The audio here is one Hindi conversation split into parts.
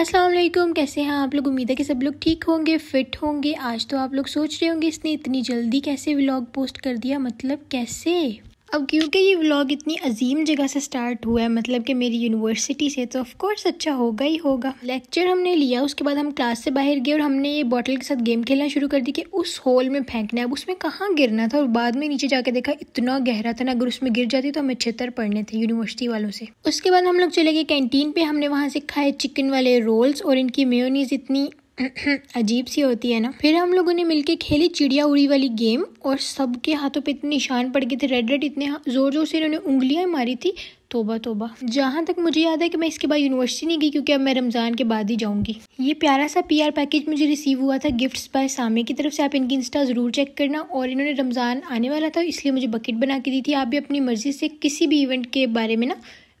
असलम कैसे हैं आप लोग उम्मीद है कि सब लोग ठीक होंगे फिट होंगे आज तो आप लोग सोच रहे होंगे इसने इतनी जल्दी कैसे व्लॉग पोस्ट कर दिया मतलब कैसे अब क्योंकि ये व्लॉग इतनी अजीम जगह से स्टार्ट हुआ है मतलब कि मेरी यूनिवर्सिटी से तो ऑफ कोर्स अच्छा होगा ही होगा लेक्चर हमने लिया उसके बाद हम क्लास से बाहर गए और हमने ये बॉटल के साथ गेम खेलना शुरू कर दी कि उस होल में फेंकना है अब उसमें कहाँ गिरना था और बाद में नीचे जाके देखा इतना गहरा था ना अगर उसमें गिर जाती तो हमें छतर पड़ने थे यूनिवर्सिटी वालों से उसके बाद हम लोग चले गए कैंटीन पर हमने वहाँ से खाए चिकन वाले रोल्स और इनकी मेयोनीज इतनी अजीब सी होती है ना फिर हम लोगों ने मिलके खेली चिड़िया उड़ी वाली गेम और सबके हाथों पे इतने निशान पड़ गए थे रेड रेड इतने जोर जोर से इन्होंने उंगलियां मारी थी तोबा तोबा जहाँ तक मुझे याद है कि मैं इसके बाद यूनिवर्सिटी नहीं गई क्योंकि अब मैं रमज़ान के बाद ही जाऊँगी ये प्यारा सा पीआर पैकेज मुझे रिसीव हुआ था गिफ्ट्स बाय सामे की तरफ से आप इनकी इंस्टा ज़रूर चेक करना और इन्होंने रमज़ान आने वाला था इसलिए मुझे बकेट बना के दी थी आप भी अपनी मर्ज़ी से किसी भी इवेंट के बारे में ना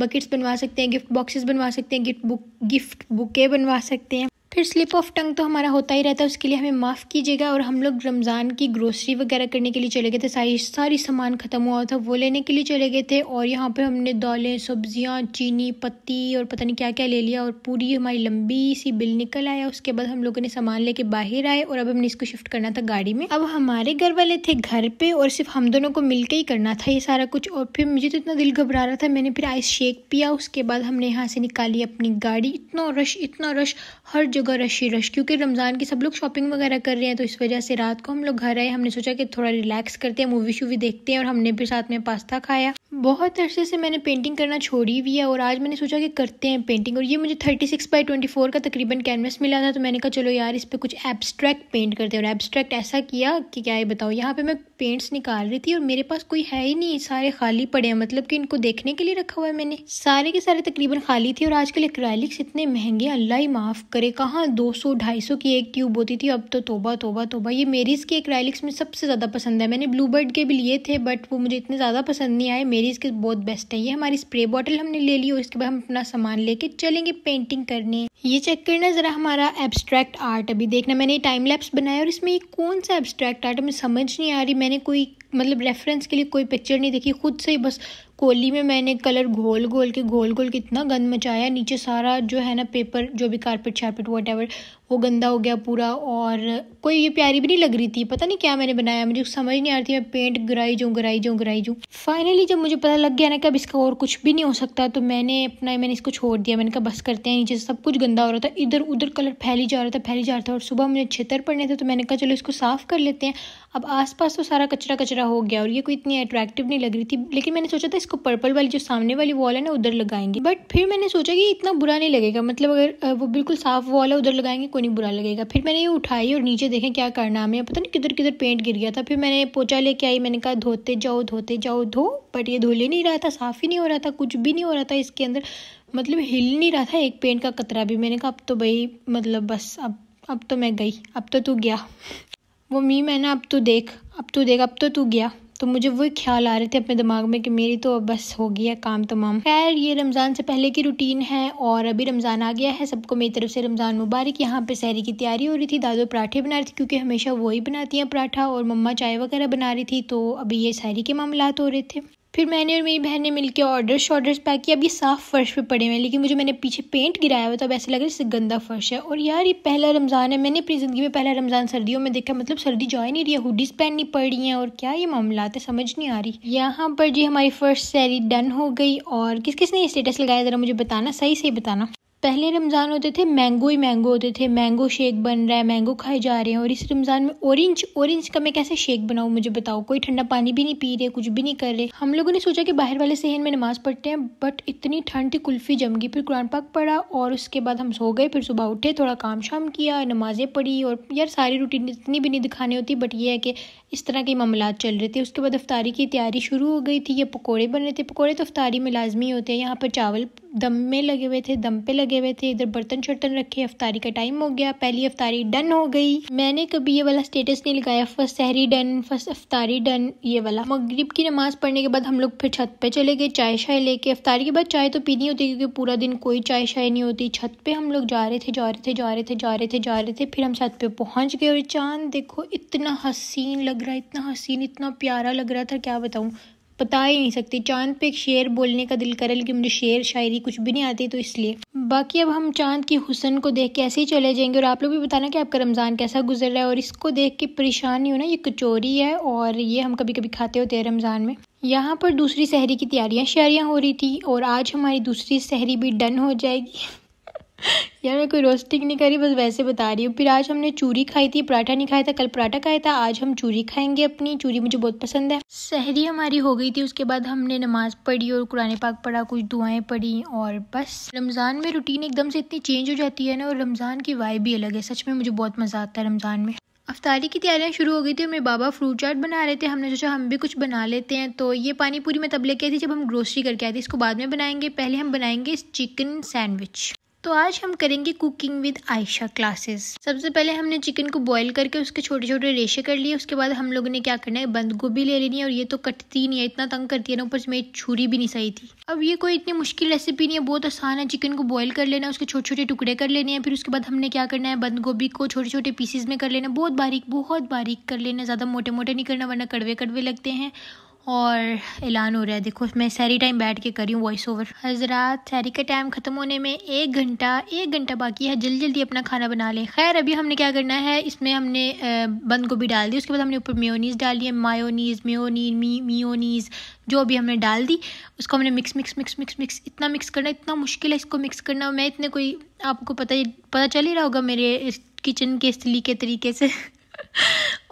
बकेट्स बनवा सकते हैं गिफ्ट बॉक्सेस बनवा सकते हैं गिफ्ट बुक गिफ्ट बुके बनवा सकते हैं फिर स्लिप ऑफ टंग तो हमारा होता ही रहता है उसके लिए हमें माफ़ कीजिएगा और हम लोग रमज़ान की ग्रोसरी वगैरह करने के लिए चले गए थे सारी सारी सामान ख़त्म हुआ था वो लेने के लिए चले गए थे और यहाँ पर हमने दालें सब्जियाँ चीनी पत्ती और पता नहीं क्या क्या ले लिया और पूरी हमारी लंबी सी बिल निकल आया उसके बाद हम लोगों ने सामान लेके बाहर आए और अब हमने इसको शिफ्ट करना था गाड़ी में अब हमारे घर वाले थे घर पर और सिर्फ हम दोनों को मिल ही करना था ये सारा कुछ और फिर मुझे तो इतना दिल घबरा रहा था मैंने फिर आइस शेक पिया उसके बाद हमने यहाँ से निकाली अपनी गाड़ी इतना रश इतना रश हर जगह जगह रश ही रश क्योंकि रमज़ान की सब लोग शॉपिंग वगैरह कर रहे हैं तो इस वजह से रात को हम लोग घर आए हमने सोचा कि थोड़ा रिलैक्स करते हैं मूवी शूवी देखते हैं और हमने भी साथ में पास्ता खाया बहुत अरसे से मैंने पेंटिंग करना छोड़ी हुई है और आज मैंने सोचा कि करते हैं पेंटिंग और ये मुझे thirty six by twenty four का तकरीबन कैनवस मिला था तो मैंने कहा चलो यार इस पर कुछ एब्स्ट्रैक्ट पेंट करते हैं और एब्स्ट्रैक्ट ऐसा किया कि क्या ये बताओ यहाँ पे मैं पेंट्स निकाल रही थी और मेरे पास कोई है ही नहीं सारे खाली पड़े हैं मतलब कि इनको देखने के लिए रखा हुआ है मैंने सारे के सारे तकरीबन खाली थे और आजकल एक इतने महंगे अल्लाह ही माफ़ करे कहाँ हाँ, दो सौ ढाई सौ की एक ट्यूब होती थी अब तो तोबा तोबा तोबा ये मेरीज के क्राइलिक्स में सबसे ज़्यादा पसंद है मैंने ब्लू बर्ड के भी लिए थे बट वो मुझे इतने ज़्यादा पसंद नहीं आए मेरीज के बहुत बेस्ट है ये हमारी स्प्रे बॉटल हमने ले ली और इसके बाद हम अपना सामान लेके चलेंगे पेंटिंग करने ये चेक करना ज़रा हमारा एब्स्ट्रैक्ट आर्ट अभी देखना मैंने टाइम लैप्स बनाया और इसमें ये कौन सा एब्स्ट्रैक्ट आर्ट हमें समझ नहीं आ रही मैंने कोई मतलब रेफरेंस के लिए कोई पिक्चर नहीं देखी खुद से ही बस कोली में मैंने कलर घोल घोल के घोल घोल के इतना गंद मचाया नीचे सारा जो है ना पेपर जो भी कारपेट शारपेट वट वो गंदा हो गया पूरा और कोई ये प्यारी भी नहीं लग रही थी पता नहीं क्या मैंने बनाया मुझे समझ नहीं आ रही थी मैं पेंट गुराई जाऊँ गुराई जाऊँ गुराई जाऊँ फाइनली जब मुझे पता लग गया ना कि अब इसका और कुछ भी नहीं हो सकता तो मैंने अपना मैंने इसको छोड़ दिया मैंने कहा बस करते हैं नीचे सब कुछ गंदा हो रहा था इधर उधर कलर फैली जा रहा था फैली जा रहा था और सुबह मुझे छतर पड़ने थे तो मैंने कहा चलो इसको साफ़ कर लेते हैं अब आस तो सारा कचरा कचरा हो गया और ये कोई इतनी अट्रैक्टिव नहीं लग रही थी लेकिन मैंने सोचा था इसको इसको पर्पल वाली जो सामने वाली वॉल है ना उधर लगाएंगे बट फिर मैंने सोचा कि इतना बुरा नहीं लगेगा मतलब अगर वो बिल्कुल साफ वॉल है उधर लगाएंगे कोई नहीं बुरा लगेगा फिर मैंने ये उठाई और नीचे देखें क्या करना हमें पता नहीं किधर किधर पेंट गिर गया था फिर मैंने पोचा लेके आई मैंने कहा धोते जाओ धोते जाओ धो बट ये धोले ही नहीं रहा था साफ ही नहीं हो रहा था कुछ भी नहीं हो रहा था इसके अंदर मतलब हिल नहीं रहा था एक पेंट का कतरा भी मैंने कहा अब तो भाई मतलब बस अब अब तो मैं गई अब तो तू गया वो मी मैंने ना अब तो देख अब तो देख अब तो तू गया तो मुझे वही ख्याल आ रहे थे अपने दिमाग में कि मेरी तो अब बस हो गई है काम तमाम खैर ये रमज़ान से पहले की रूटीन है और अभी रमज़ान आ गया है सबको मेरी तरफ से रमज़ान मुबारक यहाँ पे सहरी की तैयारी हो रही थी दादो पराठे बना रही थी क्योंकि हमेशा वही बनाती हैं पराठा और मम्मा चाय वगैरह बना रही थी तो अभी ये सहरी के मामला हो रहे थे फिर मैंने और मेरी बहन ने मिलकर ऑर्डर शॉर्डर्स पैक किया अब ये साफ़ फर्श पे पड़े हुए हैं लेकिन मुझे मैंने पीछे पेंट गिराया हुआ था अब ऐसे लग रहा है जैसे गंदा फर्श है और यार ये पहला रमज़ान है मैंने अपनी ज़िंदगी में पहला रमज़ान सर्दियों में देखा मतलब सर्दी जो नहीं रही है हुडीज़ पहननी पड़ रही हैं और क्या ये मामला है समझ नहीं आ रही यहाँ पर जी हमारी फर्स्ट सैरी डन हो गई और किस किसने ये स्टेटस लगाया ज़रा मुझे बताना सही सही बताना पहले रमज़ान होते थे मैंगो ही मैंगो होते थे मैंगो शेक बन रहा है मैंगो खाए जा रहे हैं और इस रमज़ान में ऑरेंज ऑरेंज का मैं कैसे शेक बनाऊँ मुझे बताओ कोई ठंडा पानी भी नहीं पी रहे कुछ भी नहीं कर रहे हम लोगों ने सोचा कि बाहर वाले सहन में नमाज़ पढ़ते हैं बट इतनी ठंड कुल्फ़ी जम गई फिर कुरान पाक पढ़ा और उसके बाद हम सो गए फिर सुबह उठे थोड़ा काम शाम किया नमाज़ें पढ़ी और यार सारी रूटीन इतनी भी नहीं दिखानी होती बट ये है कि इस तरह के मामला चल रहे थे उसके बाद अफ्तारी की तैयारी शुरू हो गई थी ये पकौड़े बन रहे थे पकौड़े तो अफ्तारी में लाजमी होते हैं यहाँ पर चावल दम में लगे हुए थे दम पे लगे हुए थे इधर बर्तन शर्तन रखे अफ्तारी का टाइम हो गया पहली अफ्तारी डन हो गई मैंने कभी ये वाला स्टेटस नहीं लगाया फर्स्ट सहरी डन फर्स्ट अफ्तारी डन ये वाला मगरिब की नमाज पढ़ने के बाद हम लोग फिर छत पे चले गए चाय शाय लेके अफ्तारी के बाद चाय तो पीनी होती क्योंकि पूरा दिन कोई चाय शाय नहीं होती छत पे हम लोग जा रहे थे जा रहे थे जा रहे थे जा रहे थे जा रहे थे फिर हम छत पे पहुंच गए और चांद देखो इतना हसीन लग रहा है इतना हसीन इतना प्यारा लग रहा था क्या बताऊँ बता ही नहीं सकती चांद पे एक शेर बोलने का दिल करे लेकिन मुझे शेर शायरी कुछ भी नहीं आती तो इसलिए बाकी अब हम चांद की हुसन को देख के ऐसे ही चले जाएंगे और आप लोग भी बताना कि आपका रमज़ान कैसा गुजर रहा है और इसको देख के परेशान नहीं होना ये कचोरी है और ये हम कभी कभी खाते होते हैं रमज़ान में यहाँ पर दूसरी सहरी की तैयारियाँ शहरियाँ हो रही थी और आज हमारी दूसरी सहरी भी डन हो जाएगी यार मैं कोई रोस्टिंग नहीं करी बस वैसे बता रही हूँ फिर आज हमने चूरी खाई थी पराठा नहीं खाया था कल पराठा खाया था आज हम चूरी खाएंगे अपनी चूरी मुझे बहुत पसंद है सहरी हमारी हो गई थी उसके बाद हमने नमाज पढ़ी और कुरान पाक पढ़ा कुछ दुआएं पढ़ी और बस रमज़ान में रूटीन एकदम से इतनी चेंज हो जाती है ना और रमज़ान की वाई भी अलग है सच में मुझे बहुत मज़ा आता है रमज़ान में अफ्तारी की तैयारियां शुरू हो गई थी मेरे बाबा फ्रूट चाट बना रहे थे हमने सोचा हम भी कुछ बना लेते हैं तो ये पानी पूरी मैं तब लेके आई थी जब हम ग्रोसरी करके आए थे इसको बाद में बनाएंगे पहले हम बनाएंगे चिकन सैंडविच तो आज हम करेंगे कुकिंग विद आयशा क्लासेस सबसे पहले हमने चिकन को बॉईल करके उसके छोटे छोटे रेशे कर लिए उसके बाद हम लोगों ने क्या करना है बंद गोभी ले लेनी है और ये तो कटती नहीं है इतना तंग करती है ना ऊपर से मेरी छुरी भी नहीं सही थी अब ये कोई इतनी मुश्किल रेसिपी नहीं है बहुत आसान है चिकन को बॉयल कर लेना उसके छोटे छोटे टुकड़े कर लेने हैं फिर उसके बाद हमने क्या करना है बंद गोभी को छोटे छोटे पीसेज में कर लेना बहुत बारीक बहुत बारीक कर लेना ज़्यादा मोटे मोटे नहीं करना वरना कड़वे कड़वे लगते हैं और ऐलान हो रहा है देखो मैं सारी टाइम बैठ के करी हूँ वॉइस ओवर हजरात सारी का टाइम ख़त्म होने में एक घंटा एक घंटा बाकी है जल्दी जल्दी अपना खाना बना लें खैर अभी हमने क्या करना है इसमें हमने बंद गोभी डाल दी उसके बाद हमने ऊपर मेयोनीज़ डाली है मायोनीज़ मेयोनीज मी मियोनीज़ जो भी हमने डाल दी उसको हमने mix mix mix mix mix इतना मिक्स करना इतना मुश्किल है इसको मिक्स करना मैं इतने कोई आपको पता पता चल ही रहा होगा मेरे किचन के इस के तरीके से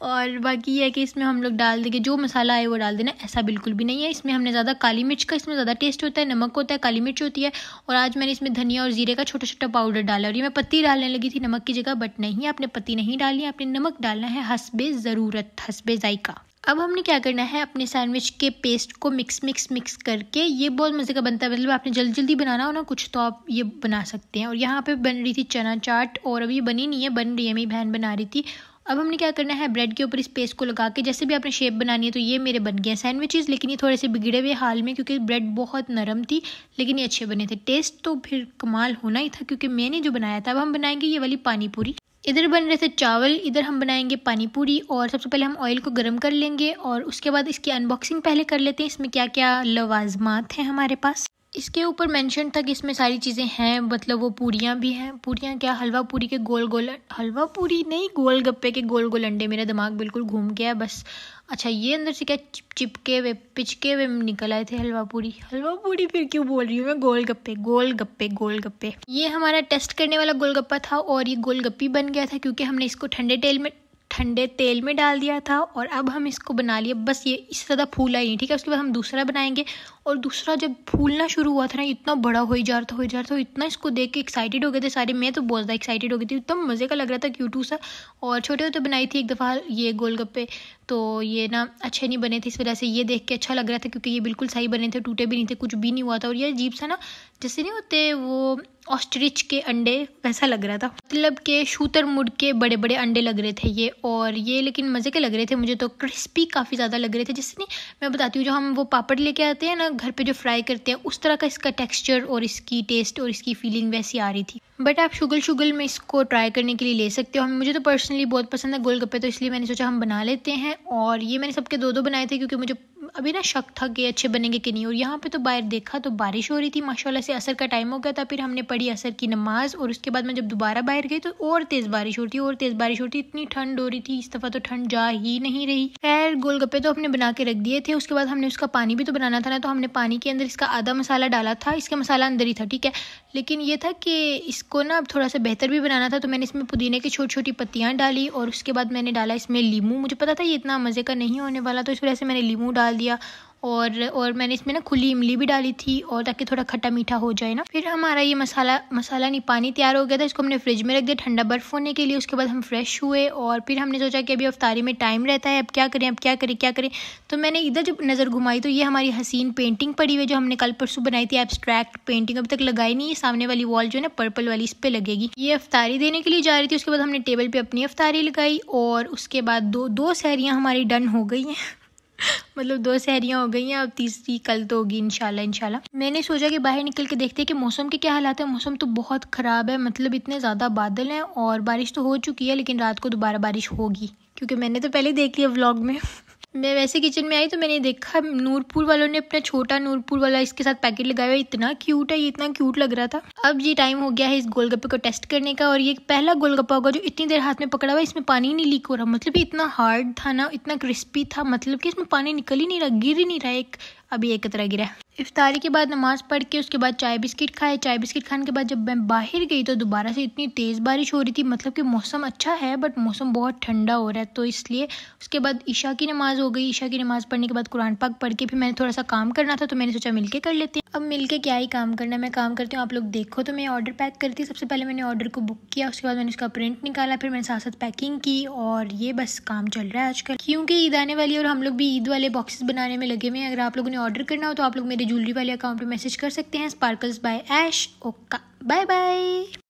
और बाकी ये है कि इसमें हम लोग डाल देंगे जो मसाला है वो डाल देना ऐसा बिल्कुल भी नहीं है इसमें हमने ज़्यादा काली मिर्च का इसमें ज़्यादा टेस्ट होता है नमक होता है काली मिर्च होती है और आज मैंने इसमें धनिया और जीरे का छोटा छोटा पाउडर डाला और ये मैं पत्ती डालने लगी थी नमक की जगह बट नहीं आपने पत्ती नहीं डाली है आपने नमक डालना है हसबे ज़रूरत हसबे जायका अब हमने क्या करना है अपने सैंडविच के पेस्ट को मिक्स मिक्स मिक्स करके ये बहुत मज़े का बनता है मतलब आपने जल्दी जल्दी बनाना हो ना कुछ तो आप ये बना सकते हैं और यहाँ पे बन रही थी चना चाट और अभी बनी नहीं है बन रही है मेरी बहन बना रही थी अब हमने क्या करना है ब्रेड के ऊपर इस पेस्ट को लगा के जैसे भी आपने शेप बनानी है तो ये मेरे बन गए सैंडविचेस लेकिन ये थोड़े से बिगड़े हुए हाल में क्योंकि ब्रेड बहुत नरम थी लेकिन ये अच्छे बने थे टेस्ट तो फिर कमाल होना ही था क्योंकि मैंने जो बनाया था अब हम बनाएंगे ये वाली पानी पूरी इधर बन रहे थे चावल इधर हम बनाएंगे पानी पूरी और सबसे पहले हम ऑयल को गर्म कर लेंगे और उसके बाद इसकी अनबॉक्सिंग पहले कर लेते हैं इसमें क्या क्या लवाजमात हैं हमारे पास इसके ऊपर मेंशन था कि इसमें सारी चीज़ें हैं मतलब वो पूरियाँ भी हैं पूरियाँ क्या हलवा पूरी के गोल गोल हलवा पूरी नहीं गोल गप्पे के गोल गोल अंडे मेरा दिमाग बिल्कुल घूम गया बस अच्छा ये अंदर से क्या चिप चिपके हुए पिचके हुए निकल आए थे हलवा पूरी हलवा पूरी फिर क्यों बोल रही हूँ मैं गोल गप्पे गोल गप्पे गोल गप्पे ये हमारा टेस्ट करने वाला गोलगप्पा था और ये गोलगप्पी बन गया था क्योंकि हमने इसको ठंडे तेल में ठंडे तेल में डाल दिया था और अब हम इसको बना लिए बस ये इससे ज़्यादा फूला ही नहीं ठीक है उसके बाद हम दूसरा बनाएंगे और दूसरा जब फूलना शुरू हुआ था ना इतना बड़ा हो ही जा रहा था हो जा रहा था इतना इसको देख के एक्साइटेड हो गए थे सारे मैं तो बहुत ज़्यादा एक्साइटेड हो गई थी एकदम मज़े का लग रहा था क्यूटू सा और छोटे होते बनाई थी एक दफ़ा ये गोलगप्पे तो ये ना अच्छे नहीं बने थे इस वजह से ये देख के अच्छा लग रहा था क्योंकि ये बिल्कुल सही बने थे टूटे भी नहीं थे कुछ भी नहीं हुआ था और ये अजीब सा ना जैसे नहीं होते वो ऑस्ट्रिच के अंडे वैसा लग रहा था मतलब के शूतर मुड के बड़े बड़े अंडे लग रहे थे ये और ये लेकिन मज़े के लग रहे थे मुझे तो क्रिस्पी काफ़ी ज़्यादा लग रहे थे जिससे नहीं मैं बताती हूँ जो हम वो पापड़ लेके आते हैं ना घर पे जो फ्राई करते हैं उस तरह का इसका टेक्स्चर और इसकी टेस्ट और इसकी फीलिंग वैसी आ रही थी बट आप शुगल शुगल में इसको ट्राई करने के लिए ले सकते हो हम मुझे तो पर्सनली बहुत पसंद है गोलगप्पे तो इसलिए मैंने सोचा हम बना लेते हैं और ये मैंने सबके दो दो बनाए थे क्योंकि मुझे अभी ना शक था कि अच्छे बनेंगे कि नहीं और यहाँ पे तो बाहर देखा तो बारिश हो रही थी माशाल्लाह से असर का टाइम हो गया था फिर हमने पढ़ी असर की नमाज़ और उसके बाद मैं जब दोबारा बाहर गई तो और तेज़ बारिश हो रही थी और तेज़ बारिश हो रही थी इतनी ठंड हो रही थी इस दफ़ा तो ठंड जा ही नहीं रही खैर गोलगप्पे तो हमने बना के रख दिए थे उसके बाद हमने उसका पानी भी तो बनाना था ना तो हमने पानी के अंदर इसका आधा मसाला डाला था इसका मसाला अंदर ही था ठीक है लेकिन ये था कि इसको ना अब थोड़ा सा बेहतर भी बनाना था तो मैंने इसमें पुदीने की छोटी छोटी पत्तियाँ डाली और उसके बाद मैंने डाला इसमें लीमू मुझे पता था ये इतना मज़े का नहीं होने वाला तो इस वजह से मैंने लीमू डाल दिया और और मैंने इसमें ना खुली इमली भी डाली थी और ताकि थोड़ा खट्टा मीठा हो जाए ना फिर हमारा ये मसाला मसाला नहीं पानी तैयार हो गया था इसको हमने फ्रिज में रख दिया ठंडा बर्फ़ होने के लिए उसके बाद हम फ्रेश हुए और फिर हमने सोचा कि अभी अफ्तारी में टाइम रहता है अब क्या करें अब क्या करें क्या करें तो मैंने इधर जब नज़र घुमाई तो ये हमारी हसीन पेंटिंग पड़ी हुई जो हमने कल परसों बनाई थी एब्स्ट्रैक्ट पेंटिंग अभी तक लगाई नहीं है सामने वाली वॉल जो है ना पर्पल वाली इस पर लगेगी ये अफ्तारी देने के लिए जा रही थी उसके बाद हमने टेबल पर अपनी अफ्तारी लगाई और उसके बाद दो दो सहरियाँ हमारी डन हो गई हैं मतलब दो सहरियाँ हो गई हैं अब तीसरी कल तो होगी इनशाला इनशाला मैंने सोचा कि बाहर निकल के देखते हैं कि मौसम के क्या हालात है मौसम तो बहुत ख़राब है मतलब इतने ज़्यादा बादल हैं और बारिश तो हो चुकी है लेकिन रात को दोबारा बारिश होगी क्योंकि मैंने तो पहले देख लिया व्लॉग में मैं वैसे किचन में आई तो मैंने देखा नूरपुर वालों ने अपना छोटा नूरपुर वाला इसके साथ पैकेट लगाया हुआ इतना क्यूट है ये इतना क्यूट लग रहा था अब ये टाइम हो गया है इस गोलगप्पे को टेस्ट करने का और ये पहला गोलगप्पा होगा जो इतनी देर हाथ में पकड़ा हुआ इसमें पानी नहीं लीक हो रहा मतलब ये इतना हार्ड था ना इतना क्रिस्पी था मतलब कि इसमें पानी निकल ही नहीं रहा गिर ही नहीं रहा एक अभी एक तरह गिरा इफ्तारी के बाद नमाज़ पढ़ के उसके बाद चाय बिस्किट खाए चाय बिस्किट खाने के बाद जब मैं बाहर गई तो दोबारा से इतनी तेज़ बारिश हो रही थी मतलब कि मौसम अच्छा है बट मौसम बहुत ठंडा हो रहा है तो इसलिए उसके बाद ईशा की नमाज़ हो गई ईशा की नमाज़ पढ़ने के बाद कुरान पाक पढ़ के फिर मैंने थोड़ा सा काम करना था तो मैंने सोचा मिल कर लेते हैं अब मिल क्या ही काम करना मैं काम करती हूँ आप लोग देखो तो मैं ऑर्डर पैक करती सबसे पहले मैंने ऑर्डर को बुक किया उसके बाद मैंने उसका प्रिंट निकाला फिर मैंने साथ साथ पैकिंग की और ये बस काम चल रहा है आजकल क्योंकि ईद आने वाली और हम लोग भी ईद वाले बॉक्सेस बनाने में लगे हुए हैं अगर आप लोगों ने ऑर्डर करना हो तो आप लोग मेरे ज्वेलरी वाले अकाउंट पे मैसेज कर सकते हैं स्पार्कल्स बाय ऐश ओका बाय बाय